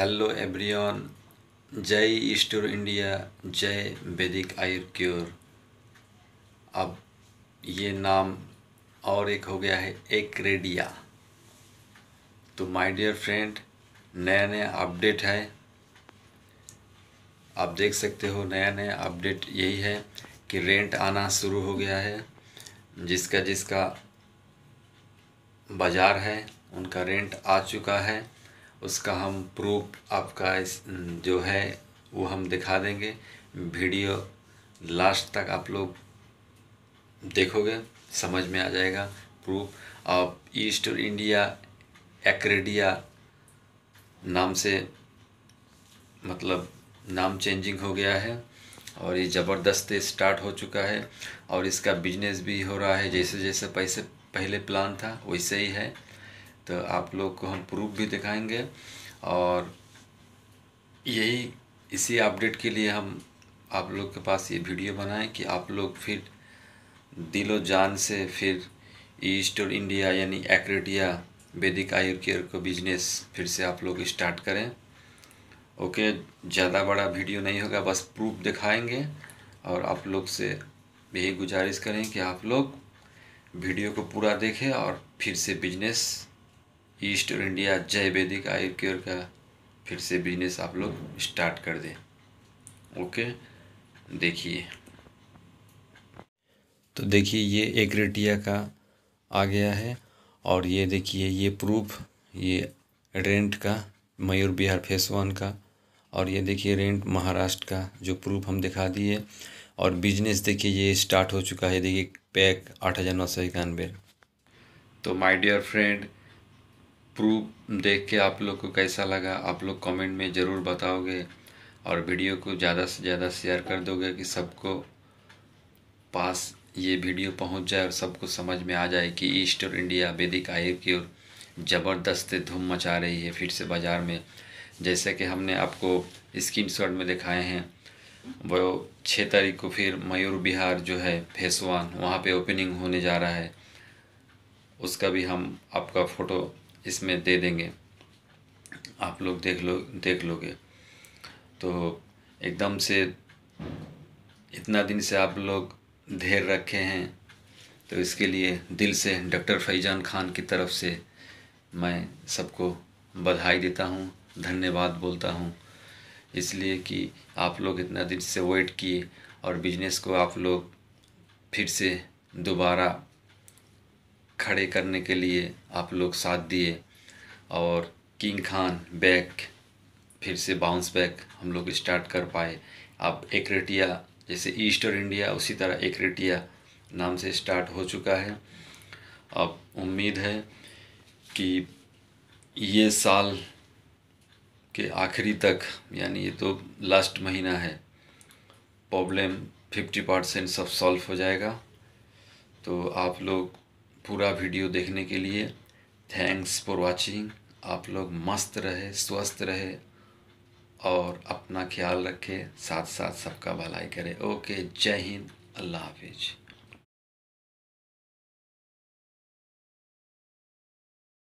hello एब्रियन जय Easter India जय वैदिक आयुर्क्योर अब ये नाम और एक हो गया है एक रेडिया तो माय डियर फ्रेंड नया नया अपडेट है आप देख सकते हो नया नया अपडेट यही है कि रेंट आना शुरू हो गया है जिसका जिसका बाज़ार है उनका रेंट आ चुका है उसका हम प्रूफ आपका इस जो है वो हम दिखा देंगे वीडियो लास्ट तक आप लोग देखोगे समझ में आ जाएगा प्रूफ आप ईस्ट इंडिया एक्रेडिया नाम से मतलब नाम चेंजिंग हो गया है और ये ज़बरदस्त स्टार्ट हो चुका है और इसका बिजनेस भी हो रहा है जैसे जैसे पैसे पहले प्लान था वैसे ही है तो आप लोग को हम प्रूफ भी दिखाएंगे और यही इसी अपडेट के लिए हम आप लोग के पास ये वीडियो बनाएं कि आप लोग फिर दिलो जान से फिर ईस्ट और इंडिया यानी एक्रेडिया वैदिक आयु केयर को बिजनेस फिर से आप लोग स्टार्ट करें ओके ज़्यादा बड़ा वीडियो नहीं होगा बस प्रूफ दिखाएंगे और आप लोग से यही गुजारिश करें कि आप लोग वीडियो को पूरा देखें और फिर से बिजनेस ईस्ट और इंडिया जय वैदिक आयुर क्योर का फिर से बिजनेस आप लोग स्टार्ट कर दें ओके देखिए तो देखिए ये एक रेटिया का आ गया है और ये देखिए ये प्रूफ ये रेंट का मयूर बिहार फेस वन का और ये देखिए रेंट महाराष्ट्र का जो प्रूफ हम दिखा दिए और बिजनेस देखिए ये स्टार्ट हो चुका है देखिए पैक आठ हज़ार नौ सौ इक्यानवे तो माय डियर फ्रेंड प्रूफ देख के आप लोग को कैसा लगा आप लोग कमेंट में ज़रूर बताओगे और वीडियो को ज़्यादा से ज़्यादा शेयर कर दोगे कि सबको पास ये वीडियो पहुंच जाए और सबको समझ में आ जाए कि ईस्ट और इंडिया वैदिक आयर की ओर ज़बरदस्त धूम मचा रही है फिर से बाज़ार में जैसे कि हमने आपको स्क्रीन शॉट में दिखाए हैं वो छः तारीख को फिर मयूर बिहार जो है फेसवान वहाँ पे ओपनिंग होने जा रहा है उसका भी हम आपका फ़ोटो इसमें दे देंगे आप लोग देख लो देख लोगे तो एकदम से इतना दिन से आप लोग धैर्य रखे हैं तो इसके लिए दिल से डॉक्टर फैजान खान की तरफ से मैं सबको बधाई देता हूँ धन्यवाद बोलता हूँ इसलिए कि आप लोग इतना दिन से वेट किए और बिजनेस को आप लोग फिर से दोबारा खड़े करने के लिए आप लोग साथ दिए और किंग खान बैक फिर से बाउंस बैक हम लोग स्टार्ट कर पाए अब एक रेटिया जैसे ईस्ट और इंडिया उसी तरह एक रेटिया नाम से स्टार्ट हो चुका है अब उम्मीद है कि ये साल के आखिरी तक यानी ये तो लास्ट महीना है प्रॉब्लम फिफ्टी परसेंट सब सॉल्व हो जाएगा तो आप लोग पूरा वीडियो देखने के लिए थैंक्स फॉर वाचिंग आप लोग मस्त रहे स्वस्थ रहे और अपना ख्याल रखें साथ साथ सबका भलाई करें ओके जय हिंद अल्लाह हाफिज़